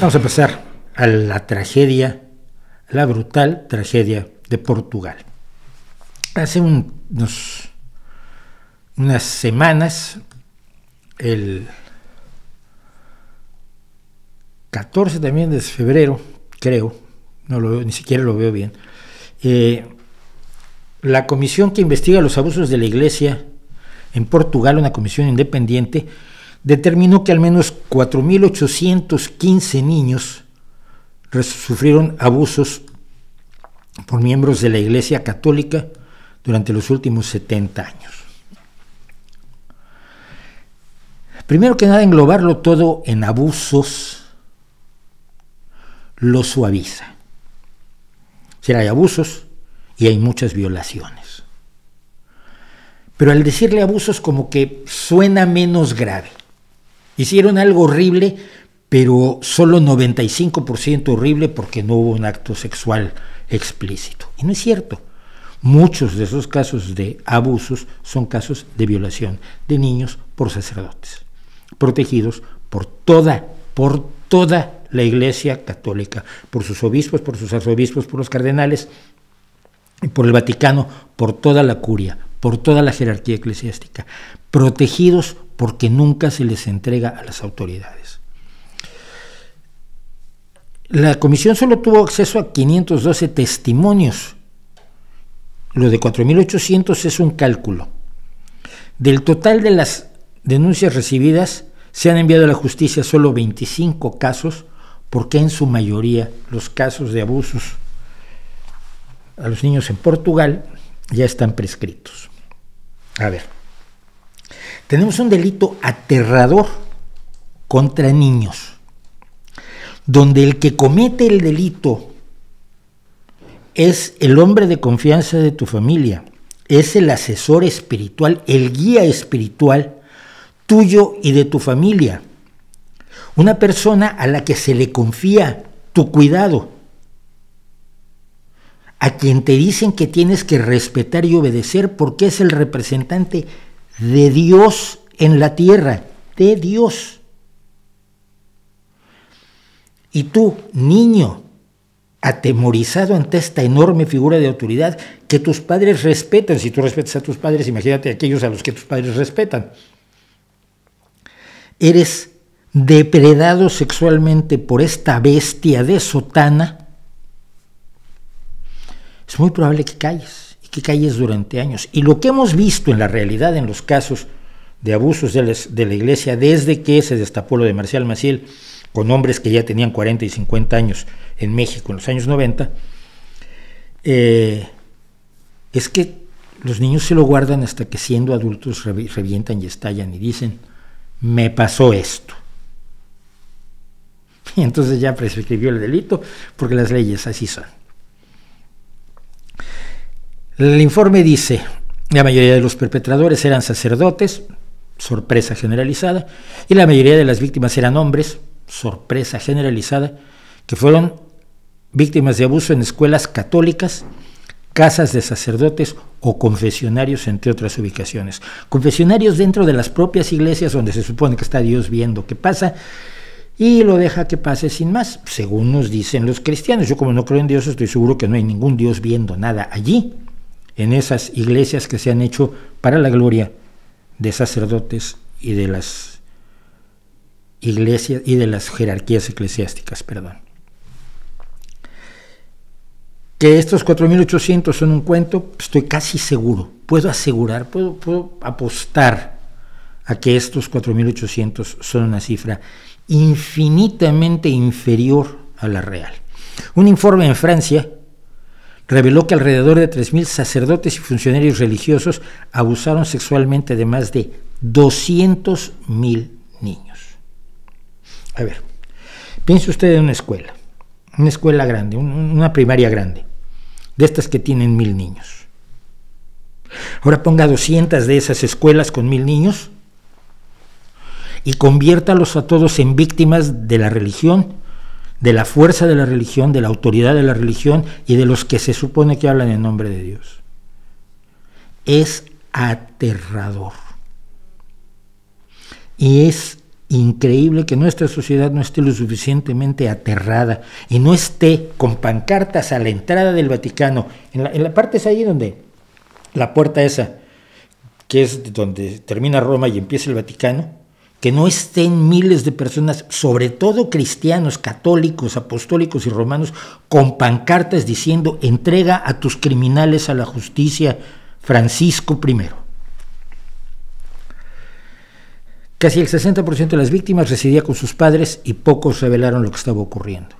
Vamos a pasar a la tragedia, la brutal tragedia de Portugal. Hace unos, unas semanas, el 14 también de febrero, creo, no lo ni siquiera lo veo bien, eh, la comisión que investiga los abusos de la iglesia en Portugal, una comisión independiente, determinó que al menos 4.815 niños sufrieron abusos por miembros de la Iglesia Católica durante los últimos 70 años. Primero que nada, englobarlo todo en abusos lo suaviza. O sea, hay abusos y hay muchas violaciones. Pero al decirle abusos como que suena menos grave. Hicieron algo horrible, pero solo 95% horrible porque no hubo un acto sexual explícito. Y no es cierto. Muchos de esos casos de abusos son casos de violación de niños por sacerdotes, protegidos por toda, por toda la Iglesia Católica, por sus obispos, por sus arzobispos, por los cardenales, por el Vaticano, por toda la curia, por toda la jerarquía eclesiástica, protegidos porque nunca se les entrega a las autoridades. La comisión solo tuvo acceso a 512 testimonios. Lo de 4.800 es un cálculo. Del total de las denuncias recibidas, se han enviado a la justicia solo 25 casos, porque en su mayoría los casos de abusos a los niños en Portugal ya están prescritos. A ver, tenemos un delito aterrador contra niños, donde el que comete el delito es el hombre de confianza de tu familia, es el asesor espiritual, el guía espiritual tuyo y de tu familia. Una persona a la que se le confía tu cuidado, a quien te dicen que tienes que respetar y obedecer porque es el representante de Dios en la tierra, de Dios. Y tú, niño, atemorizado ante esta enorme figura de autoridad que tus padres respetan, si tú respetas a tus padres, imagínate a aquellos a los que tus padres respetan. Eres depredado sexualmente por esta bestia de sotana, es muy probable que calles que calles durante años. Y lo que hemos visto en la realidad en los casos de abusos de, la iglesia desde que se destapó lo de Marcial Maciel con hombres que ya tenían 40 y 50 años en México en los años 90, eh, es que los niños se lo guardan hasta que siendo adultos revientan y estallan y dicen, me pasó esto. Y entonces ya prescribió el delito porque las leyes así son. El informe dice, la mayoría de los perpetradores eran sacerdotes, sorpresa generalizada, y la mayoría de las víctimas eran hombres, sorpresa generalizada, que fueron víctimas de abuso en escuelas católicas, casas de sacerdotes o confesionarios, entre otras ubicaciones. Confesionarios dentro de las propias iglesias donde se supone que está Dios viendo qué pasa y lo deja que pase sin más, según nos dicen los cristianos. Yo como no creo en Dios estoy seguro que no hay ningún Dios viendo nada allí en esas iglesias que se han hecho para la gloria de sacerdotes y de las iglesias y de las jerarquías eclesiásticas, perdón. Que estos 4.800 son un cuento, estoy casi seguro, puedo asegurar, puedo, puedo apostar a que estos 4.800 son una cifra infinitamente inferior a la real. Un informe en Francia reveló que alrededor de 3.000 sacerdotes y funcionarios religiosos abusaron sexualmente de más de 200.000 niños. A ver, piense usted en una escuela, una escuela grande, una primaria grande, de estas que tienen mil niños. Ahora ponga 200 de esas escuelas con mil niños y conviértalos a todos en víctimas de la religión de la fuerza de la religión, de la autoridad de la religión y de los que se supone que hablan en nombre de Dios. Es aterrador. Y es increíble que nuestra sociedad no esté lo suficientemente aterrada y no esté con pancartas a la entrada del Vaticano. En la, parte es ahí donde la puerta esa, que es donde termina Roma y empieza el Vaticano, que no estén miles de personas, sobre todo cristianos, católicos, apostólicos y romanos, con pancartas diciendo entrega a tus criminales a la justicia, Francisco I. Casi el 60% de las víctimas residía con sus padres y pocos revelaron lo que estaba ocurriendo.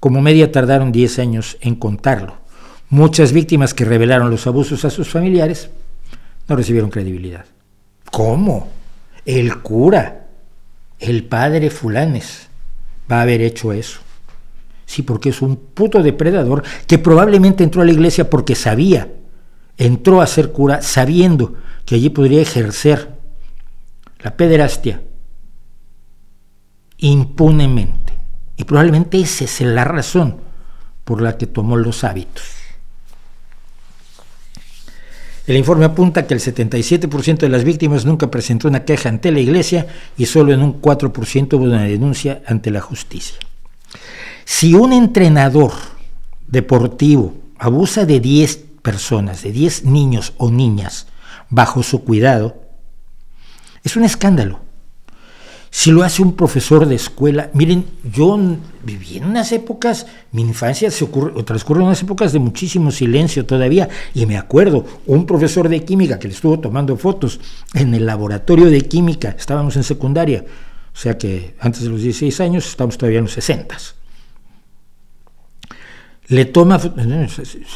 Como media tardaron 10 años en contarlo. Muchas víctimas que revelaron los abusos a sus familiares no recibieron credibilidad. ¿Cómo? el cura, el padre fulanes, va a haber hecho eso. Sí, porque es un puto depredador que probablemente entró a la iglesia porque sabía, entró a ser cura sabiendo que allí podría ejercer la pederastia impunemente. Y probablemente esa es la razón por la que tomó los hábitos. El informe apunta que el 77% de las víctimas nunca presentó una queja ante la Iglesia y solo en un 4% hubo una denuncia ante la justicia. Si un entrenador deportivo abusa de 10 personas, de 10 niños o niñas bajo su cuidado, es un escándalo. Si lo hace un profesor de escuela, miren, yo viví en unas épocas, mi infancia se ocurre, transcurre en unas épocas de muchísimo silencio todavía, y me acuerdo, un profesor de química que le estuvo tomando fotos en el laboratorio de química, estábamos en secundaria, o sea que antes de los 16 años estamos todavía en los 60. Le toma, sí,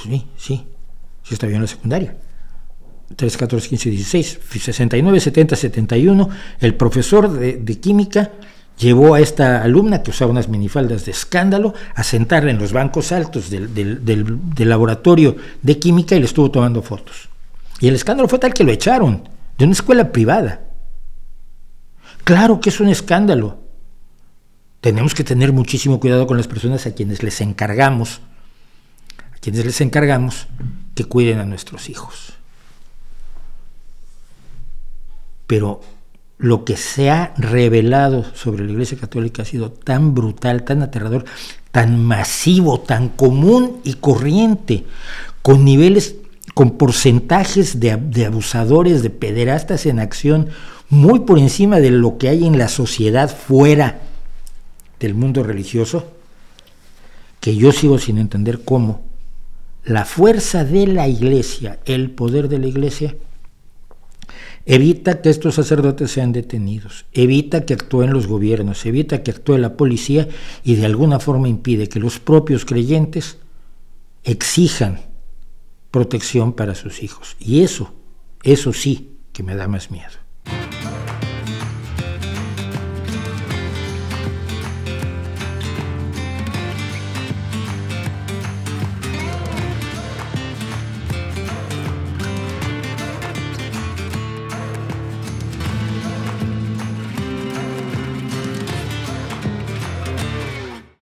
sí, sí, estaba bien en la secundaria. 3, 14, 15, 16, 69, 70, 71, el profesor de, química llevó a esta alumna que usaba unas minifaldas de escándalo a sentarla en los bancos altos del, del, laboratorio de química y le estuvo tomando fotos. Y el escándalo fue tal que lo echaron de una escuela privada. Claro que es un escándalo. Tenemos que tener muchísimo cuidado con las personas a quienes les encargamos, a quienes les encargamos que cuiden a nuestros hijos. pero lo que se ha revelado sobre la Iglesia Católica ha sido tan brutal, tan aterrador, tan masivo, tan común y corriente, con niveles, con porcentajes de, abusadores, de pederastas en acción, muy por encima de lo que hay en la sociedad fuera del mundo religioso, que yo sigo sin entender cómo la fuerza de la iglesia, el poder de la iglesia, Evita que estos sacerdotes sean detenidos, evita que actúen los gobiernos, evita que actúe la policía y de alguna forma impide que los propios creyentes exijan protección para sus hijos. Y eso, eso sí que me da más miedo.